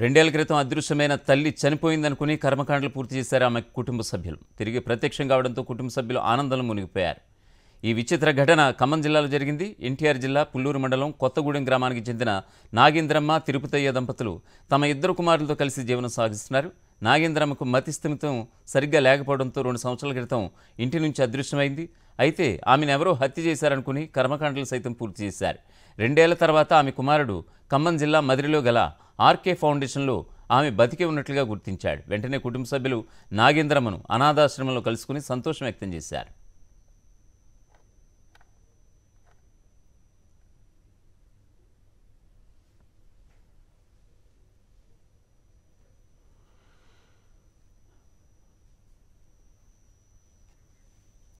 రెండేళ్ల క్రితం అదృశ్యమైన తల్లి చనిపోయిందనుకుని కర్మకాండలు పూర్తి చేశారు ఆమె కుటుంబ సభ్యులు తిరిగి ప్రత్యక్షం కావడంతో కుటుంబ సభ్యులు ఆనందంలో మునిగిపోయారు ఈ విచిత్ర ఘటన ఖమ్మం జిల్లాలో జరిగింది ఎన్టీఆర్ జిల్లా పుల్లూరు మండలం కొత్తగూడెం గ్రామానికి చెందిన నాగేంద్రమ్మ తిరుపతయ్య దంపతులు తమ ఇద్దరు కుమారులతో కలిసి జీవనం సాగిస్తున్నారు నాగేంద్రమ్మకు మతి స్థిమితం సరిగ్గా లేకపోవడంతో రెండు సంవత్సరాల క్రితం ఇంటి నుంచి అదృశ్యమైంది అయితే ఆమెను ఎవరో హత్య చేశారనుకుని కర్మకాండలు సైతం పూర్తి చేశారు రెండేళ్ల తర్వాత ఆమె కుమారుడు ఖమ్మం జిల్లా మదిరిలో గల ఆర్కే ఫౌండేషన్లో ఆమె బతికి ఉన్నట్లుగా గుర్తించాడు వెంటనే కుటుంబ సభ్యులు నాగేంద్రమ్మను అనాథాశ్రమంలో కలుసుకుని సంతోషం వ్యక్తం చేశారు